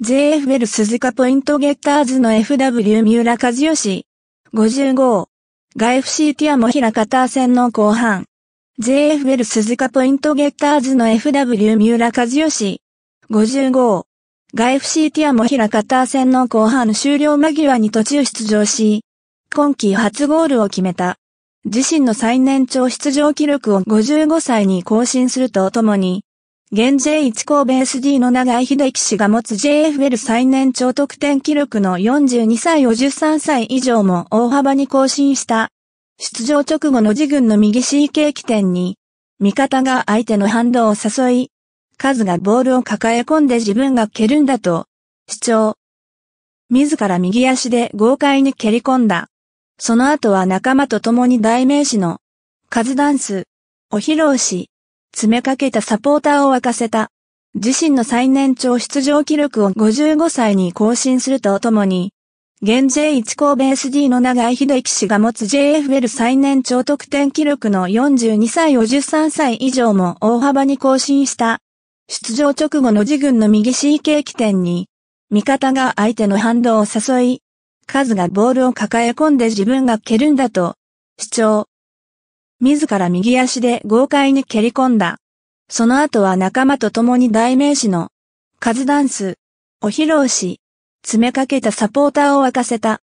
JFL 鈴鹿ポイントゲッターズの FW 三浦和義。55。外 FC ティアモ平方戦の後半。JFL 鈴鹿ポイントゲッターズの FW 三浦和義。55。外 FC ティアモ平方戦の後半終了間際に途中出場し、今季初ゴールを決めた。自身の最年長出場記録を55歳に更新するとともに、現 J1 神戸 SD の長井秀樹氏が持つ JFL 最年長得点記録の42歳を13歳以上も大幅に更新した。出場直後の次軍の右 CK 起点に、味方が相手の反動を誘い、カズがボールを抱え込んで自分が蹴るんだと、主張。自ら右足で豪快に蹴り込んだ。その後は仲間と共に代名詞の、カズダンス、を披露し、詰めかけたサポーターを沸かせた。自身の最年長出場記録を55歳に更新するとともに、現 J1 神戸 SD の長井秀樹氏が持つ JFL 最年長得点記録の42歳を13歳以上も大幅に更新した。出場直後の自軍の右 CK 起点に、味方が相手の反動を誘い、数がボールを抱え込んで自分が蹴るんだと、主張。自ら右足で豪快に蹴り込んだ。その後は仲間と共に代名詞の、カズダンス、を披露し、詰めかけたサポーターを沸かせた。